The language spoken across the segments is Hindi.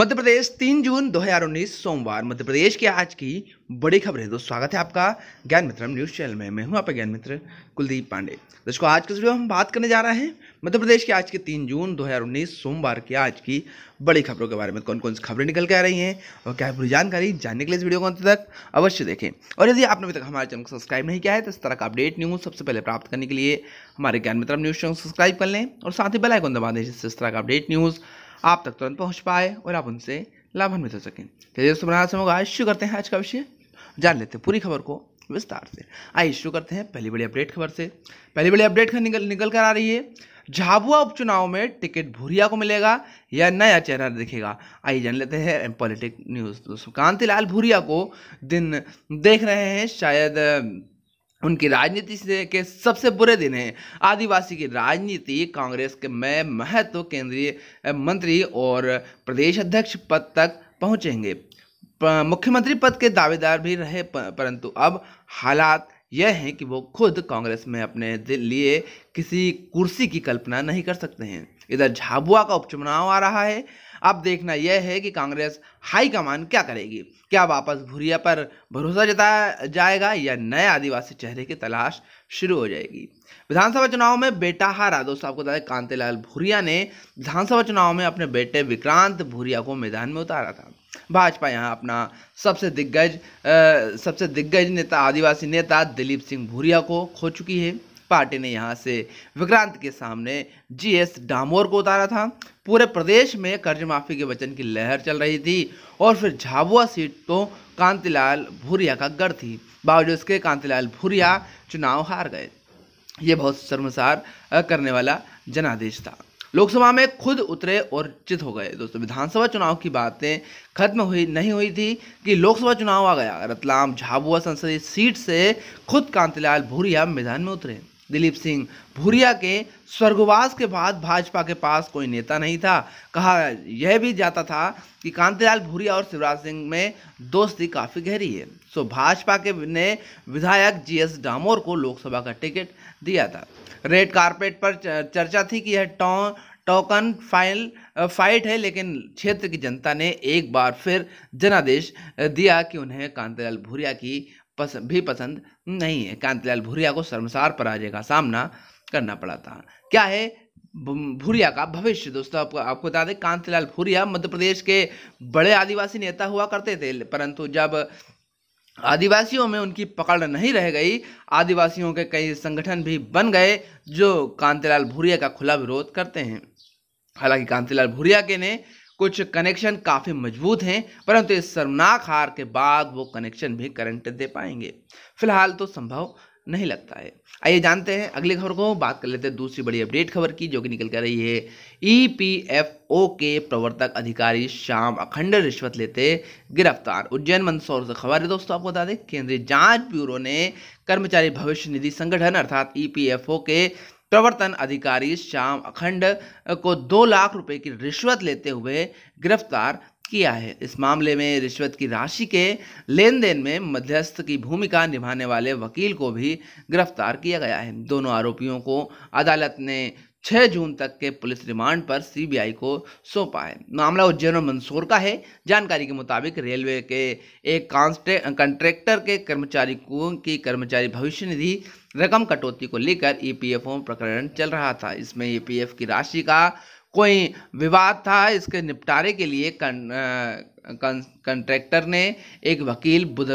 मध्य प्रदेश तीन जून 2019 सोमवार मध्य प्रदेश की आज की बड़ी खबर है दोस्तों स्वागत है आपका ज्ञान मित्रम न्यूज़ चैनल में मैं हूं आपका ज्ञान मित्र कुलदीप पांडे दोस्तों आज के वीडियो हम बात करने जा रहे हैं मध्य प्रदेश की आज के तीन जून 2019 सोमवार की आज की बड़ी खबरों के बारे में कौन कौन सी खबरें निकल के आ रही हैं और क्या पूरी जानकारी जानने के लिए इस वीडियो को अंत तक अवश्य देखें और यदि आपने अभी तक हमारे चैनल को सब्सक्राइब नहीं किया है तो इस तरह का अपडेट न्यूज़ सबसे पहले प्राप्त करने के लिए हमारे ज्ञान मित्रम न्यूज़ चैनल सब्सक्राइब कर लें और साथ ही बेलाइकॉन दबा दें जिससे इस तरह का अपडेट न्यूज़ आप तक तुरंत पहुंच पाए और आप उनसे लाभान्वित हो सकें चलिए दोस्तों बनाना समय होगा शुरू करते हैं आज का विषय जान लेते हैं पूरी खबर को विस्तार से आइए शुरू करते हैं पहली बड़ी अपडेट खबर से पहली बड़ी अपडेट निकल निकल कर आ रही है झाबुआ उपचुनाव में टिकट भूरिया को मिलेगा या नया चेहरा दिखेगा आइए जान लेते हैं पॉलिटिक न्यूज़ दोस्तों कांतिलाल भूरिया को दिन देख रहे हैं शायद उनकी राजनीति से के सबसे बुरे दिन हैं आदिवासी की राजनीति कांग्रेस के में महत्व तो केंद्रीय मंत्री और प्रदेश अध्यक्ष पद तक पहुंचेंगे मुख्यमंत्री पद के दावेदार भी रहे परंतु अब हालात यह है कि वो खुद कांग्रेस में अपने लिए किसी कुर्सी की कल्पना नहीं कर सकते हैं इधर झाबुआ का उपचुनाव आ रहा है अब देखना यह है कि कांग्रेस हाईकमान क्या करेगी क्या वापस भूरिया पर भरोसा जताया जाएगा या नए आदिवासी चेहरे की तलाश शुरू हो जाएगी विधानसभा चुनाव में बेटा हारा दोस्तों आपको बता दें कांतिलाल भूरिया ने विधानसभा चुनाव में अपने बेटे विक्रांत भूरिया को मैदान में उतारा था भाजपा यहाँ अपना सबसे दिग्गज सबसे दिग्गज नेता आदिवासी नेता दिलीप सिंह भूरिया को खो चुकी है पार्टी ने यहाँ से विक्रांत के सामने जीएस डामोर को उतारा था पूरे प्रदेश में कर्ज माफी के वचन की लहर चल रही थी और फिर झाबुआ सीट तो कांतिलाल भूरिया का गढ़ थी बावजूद इसके कांतिलाल भूरिया चुनाव हार गए ये बहुत शर्मसार करने वाला जनादेश था लोकसभा में खुद उतरे और चित हो गए दोस्तों विधानसभा चुनाव की बातें खत्म हुई नहीं हुई थी कि लोकसभा चुनाव आ गया रतलाम झाबुआ संसदीय सीट से खुद कांतिलाल भूरिया मैदान में उतरे दिलीप सिंह भूरिया के स्वर्गवास के बाद भाजपा के पास कोई नेता नहीं था कहा यह भी जाता था कि कांतिलाल भूरिया और शिवराज सिंह में दोस्ती काफ़ी गहरी है सो भाजपा के ने विधायक जीएस डामोर को लोकसभा का टिकट दिया था रेड कारपेट पर चर्चा थी कि यह टॉ टोकन फाइल फाइट है लेकिन क्षेत्र की जनता ने एक बार फिर जनादेश दिया कि उन्हें कांतिलाल भूरिया की पस, भी पसंद नहीं है कांतिलाल भूरिया को शर्मसार पराजय का सामना करना पड़ा था क्या है भूरिया का भविष्य दोस्तों आपको आपको बता दें कांतिलाल भूरिया मध्य प्रदेश के बड़े आदिवासी नेता हुआ करते थे परंतु जब आदिवासियों में उनकी पकड़ नहीं रह गई आदिवासियों के कई संगठन भी बन गए जो कांतिलाल भूरिया का खुला विरोध करते हैं हालांकि कांतिलाल भूरिया के ने कुछ कनेक्शन काफ़ी मजबूत हैं परंतु इस शर्मनाक हार के बाद वो कनेक्शन भी करंट दे पाएंगे फिलहाल तो संभव नहीं लगता है आइए जानते हैं अगली खबर को बात कर लेते हैं दूसरी बड़ी अपडेट खबर की जो कि निकल कर रही है ईपीएफओ e के प्रवर्तक अधिकारी शाम अखंड रिश्वत लेते गिरफ्तार उज्जैन मंदसौर से खबर है दोस्तों आपको बता दें केंद्रीय जांच ब्यूरो ने कर्मचारी भविष्य निधि संगठन अर्थात ईपीएफओ e के प्रवर्तन अधिकारी श्याम अखंड को दो लाख रुपए की रिश्वत लेते हुए गिरफ्तार किया है इस मामले में रिश्वत की राशि के लेन देन में मध्यस्थ की भूमिका निभाने वाले वकील को भी गिरफ्तार किया गया है दोनों आरोपियों को अदालत ने 6 जून तक के पुलिस रिमांड पर सीबीआई को सौंपा है मामला उज्जैन और मंदसौर का है जानकारी के मुताबिक रेलवे के एक कॉन्ट्रैक्टर के कर्मचारी को की कर्मचारी भविष्य निधि रकम कटौती को लेकर ईपीएफओ प्रकरण चल रहा था इसमें ईपीएफ की राशि का कोई विवाद था इसके निपटारे के लिए कॉन्ट्रैक्टर ने एक वकील बुध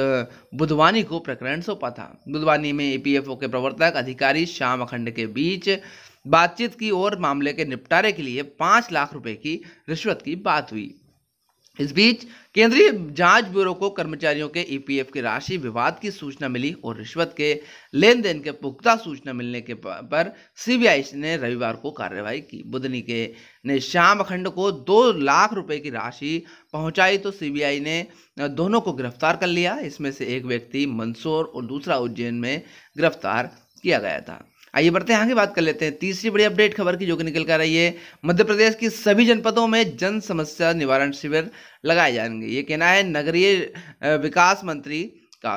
बुधवानी को प्रकरण सौंपा था बुधवानी में ईपीएफओ के प्रवर्तक अधिकारी श्याम अखंड के बीच बातचीत की और मामले के निपटारे के लिए पाँच लाख रुपए की रिश्वत की बात हुई इस बीच केंद्रीय जांच ब्यूरो को कर्मचारियों के ईपीएफ की राशि विवाद की सूचना मिली और रिश्वत के लेन देन के पुख्ता सूचना मिलने के पर सीबीआई ने रविवार को कार्रवाई की बुधनी के ने श्याम अखंड को दो लाख रुपए की राशि पहुंचाई तो सीबीआई ने दोनों को गिरफ्तार कर लिया इसमें से एक व्यक्ति मंदसौर और दूसरा उज्जैन में गिरफ्तार किया गया था आइए बढ़ते हैं आगे बात कर लेते हैं तीसरी बड़ी अपडेट खबर की जो कि निकल कर रही है मध्य प्रदेश की सभी जनपदों में जन समस्या निवारण शिविर लगाए जाएंगे ये कहना है नगरीय विकास मंत्री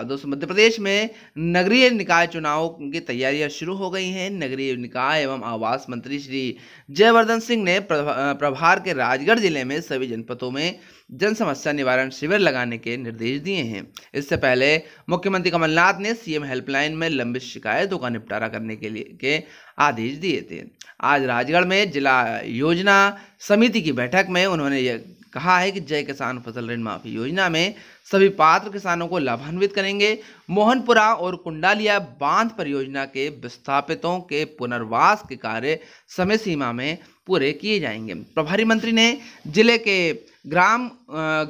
दोस्तों मध्य प्रदेश में नगरीय निकाय चुनाव की तैयारियां शुरू हो गई हैं नगरीय निकाय एवं आवास मंत्री श्री जयवर्धन सिंह ने प्रभार के राजगढ़ जिले में सभी जनपदों में जन समस्या निवारण शिविर लगाने के निर्देश दिए हैं इससे पहले मुख्यमंत्री कमलनाथ ने सीएम हेल्पलाइन में लंबित शिकायतों का निपटारा करने के लिए के आदेश दिए थे आज राजगढ़ में जिला योजना समिति की बैठक में उन्होंने कहा है कि जय किसान फसल ऋण माफी योजना में सभी पात्र किसानों को लाभान्वित करेंगे मोहनपुरा और कुंडालिया बांध परियोजना के विस्थापितों के पुनर्वास के कार्य समय सीमा में पूरे किए जाएंगे प्रभारी मंत्री ने जिले के ग्राम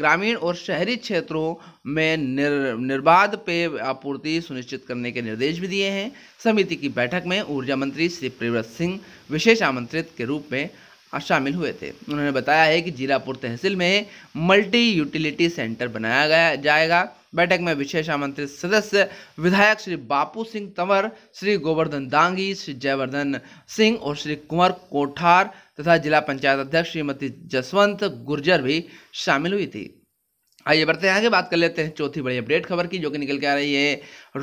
ग्रामीण और शहरी क्षेत्रों में निर निर्बाध पे आपूर्ति सुनिश्चित करने के निर्देश भी दिए हैं समिति की बैठक में ऊर्जा मंत्री श्री प्रियव्रत सिंह विशेष आमंत्रित के रूप में शामिल हुए थे उन्होंने बताया है कि जीरापुर तहसील में मल्टी यूटिलिटी सेंटर बनाया गया जाएगा बैठक में विशेष आमंत्रित सदस्य विधायक श्री बापू सिंह तंवर श्री गोवर्धन दांगी श्री जयवर्धन सिंह और श्री कुंवर कोठार तथा जिला पंचायत अध्यक्ष श्रीमती जसवंत गुर्जर भी शामिल हुई थी आइए बढ़ते हैं आगे बात कर लेते हैं चौथी बड़ी अपडेट खबर की जो कि निकल के आ रही है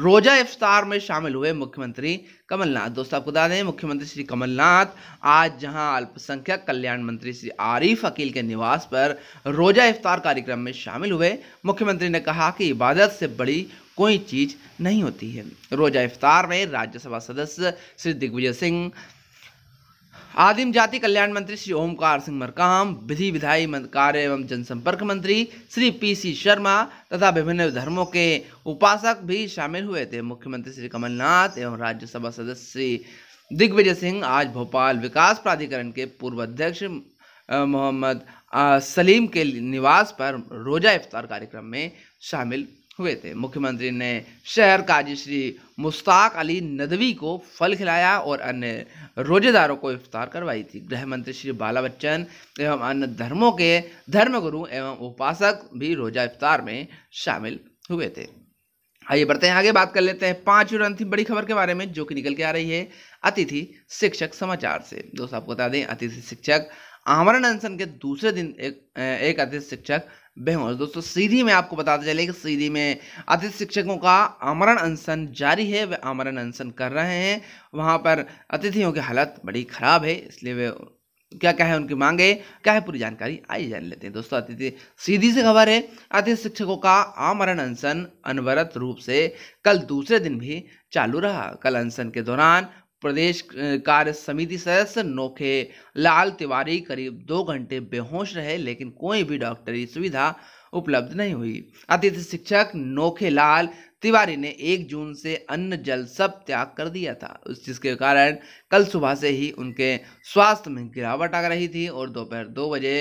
रोजा इफ्तार में शामिल हुए मुख्यमंत्री कमलनाथ दोस्तों आपको बता दें मुख्यमंत्री श्री कमलनाथ आज जहां अल्पसंख्यक कल्याण मंत्री श्री आरिफ अकील के निवास पर रोजा इफ्तार कार्यक्रम में शामिल हुए मुख्यमंत्री ने कहा कि इबादत से बड़ी कोई चीज़ नहीं होती है रोजा इफ्तार में राज्यसभा सदस्य श्री दिग्विजय सिंह आदिम जाति कल्याण मंत्री श्री ओमकार सिंह मरकाम विधि विधायी कार्य एवं जनसंपर्क मंत्री श्री पीसी शर्मा तथा विभिन्न धर्मों के उपासक भी शामिल हुए थे मुख्यमंत्री श्री कमलनाथ एवं राज्यसभा सदस्य श्री दिग्विजय सिंह आज भोपाल विकास प्राधिकरण के पूर्व अध्यक्ष मोहम्मद सलीम के निवास पर रोजा इफ्तार कार्यक्रम में शामिल हुए थे मुख्यमंत्री ने शहर काजी श्री मुश्ताक अली नदवी को फल खिलाया और अन्य रोजेदारों को इफ्तार करवाई थी गृह मंत्री श्री बाला बच्चन एवं अन्य धर्मों के धर्मगुरु एवं उपासक भी रोजा इफ्तार में शामिल हुए थे आइए बढ़ते हैं आगे बात कर लेते हैं पांच और अंतिम बड़ी खबर के बारे में जो कि निकल के आ रही है अतिथि शिक्षक समाचार से दोस्तों आपको बता दें अतिथि शिक्षक आमरण अनशन के दूसरे दिन एक एक अतिथि शिक्षक बेहोश दोस्तों सीधी में आपको बताते चले कि सीधी में अतिथि शिक्षकों का आमरण अनशन जारी है वे आमरण अनशन कर रहे हैं वहाँ पर अतिथियों की हालत बड़ी ख़राब है इसलिए वे क्या क्या है उनकी मांगे क्या है पूरी जानकारी आई जान लेते हैं दोस्तों अतिथि सीधी से खबर है अतिथि शिक्षकों का आमरण अनशन अनवरत रूप से कल दूसरे दिन भी चालू रहा कल अनशन के दौरान प्रदेश कार्य समिति सदस्य नोखे लाल तिवारी करीब दो घंटे बेहोश रहे लेकिन कोई भी डॉक्टरी सुविधा उपलब्ध नहीं हुई अतिथि शिक्षक नोखे लाल तिवारी ने एक जून से अन्न जल सब त्याग कर दिया था जिसके कारण कल सुबह से ही उनके स्वास्थ्य में गिरावट आ रही थी और दोपहर दो बजे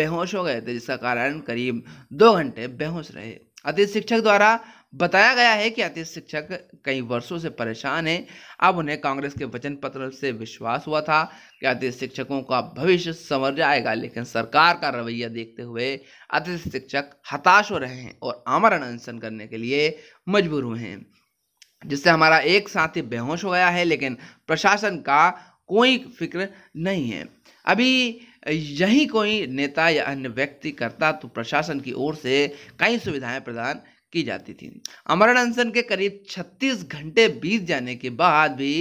बेहोश हो गए थे जिसका कारण करीब दो घंटे बेहोश रहे अतिथि शिक्षक द्वारा बताया गया है कि अतिथि शिक्षक कई वर्षों से परेशान हैं अब उन्हें कांग्रेस के वचन पत्र से विश्वास हुआ था कि अतिथि शिक्षकों का भविष्य संवर जाएगा लेकिन सरकार का रवैया देखते हुए अतिथि शिक्षक हताश हो रहे हैं और आमरण अनशन करने के लिए मजबूर हुए हैं जिससे हमारा एक साथी बेहोश हो गया है लेकिन प्रशासन का कोई फिक्र नहीं है अभी यही कोई नेता या अन्य व्यक्ति करता तो प्रशासन की ओर से कई सुविधाएं प्रदान की जाती थी अमरण अनशन के करीब 36 घंटे बीत जाने के बाद भी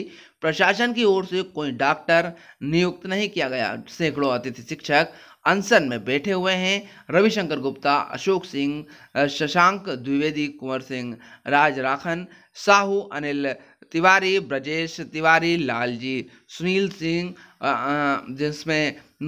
प्रशासन की ओर से कोई डॉक्टर नियुक्त नहीं किया गया सैकड़ों अतिथि शिक्षक अनशन में बैठे हुए हैं रविशंकर गुप्ता अशोक सिंह शशांक द्विवेदी कुंवर सिंह राज राखन साहू अनिल तिवारी ब्रजेश तिवारी लालजी सुनील सिंह जिसमें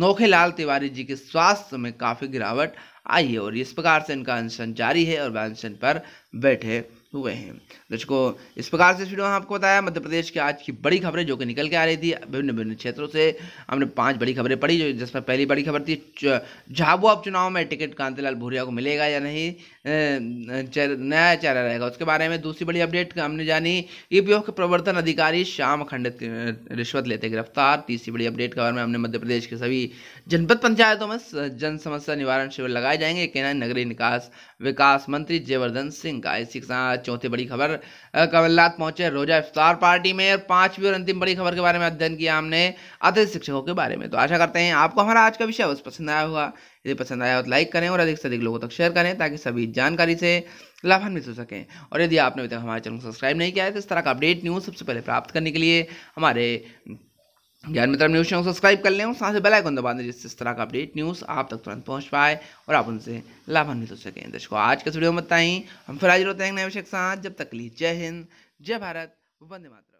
नोखेलाल तिवारी जी के स्वास्थ्य में काफ़ी गिरावट आई है और इस प्रकार से इनका अनशन जारी है और वह अनशन पर बैठे हुए हैं दर्शकों इस प्रकार से इस वीडियो में आपको बताया मध्य प्रदेश की आज की बड़ी खबरें जो कि निकल के आ रही थी विभिन्न विभिन्न क्षेत्रों से हमने पांच बड़ी खबरें पढ़ी जो जिसमें पहली बड़ी खबर थी झाबुआ उपचुनाव में टिकट कांतिलाल भूरिया को मिलेगा या नहीं नया चेहरा रहेगा उसके बारे में दूसरी बड़ी अपडेट हमने जानी ईपीओ e के प्रवर्तन अधिकारी श्याम खंडित रिश्वत लेते गिरफ्तार तीसरी बड़ी अपडेट के बारे में हमने मध्य प्रदेश के सभी जनपद पंचायतों में जन समस्या निवारण शिविर लगाए जाएंगे कहना नगरीय निकास विकास मंत्री जयवर्धन सिंह का इसी के साथ चौथी बड़ी खबर कमलनाथ पहुंचे रोजा इफ्तार पार्टी में और पांचवी और अंतिम बड़ी खबर के बारे में अध्ययन किया हमने अतिथि शिक्षकों के बारे में तो आशा करते हैं आपको हमारा आज का विषय पसंद आया हुआ यदि पसंद आया हो तो लाइक करें और अधिक से अधिक लोगों तक शेयर करें ताकि सभी जानकारी से लाभान्वित हो सकें और यदि आपने अभी तक हमारे चैनल को सब्सक्राइब नहीं किया है तो इस तरह का अपडेट न्यूज़ सबसे पहले प्राप्त करने के लिए हमारे ज्ञान मित्र न्यूज़ चैनल को सब्सक्राइब कर लें और साथ ही बेल आइकन दबा दें जिससे इस तरह का अपडेट न्यूज़ आप तक तुरंत पहुंच पाए और आप उनसे लाभान्वित हो सकें दर्शकों आज के इस वीडियो में बताएं हम फिर हाजिर होते हैं नए विषय के साथ जब तक लिए जय हिंद जय भारत वंदे मातरम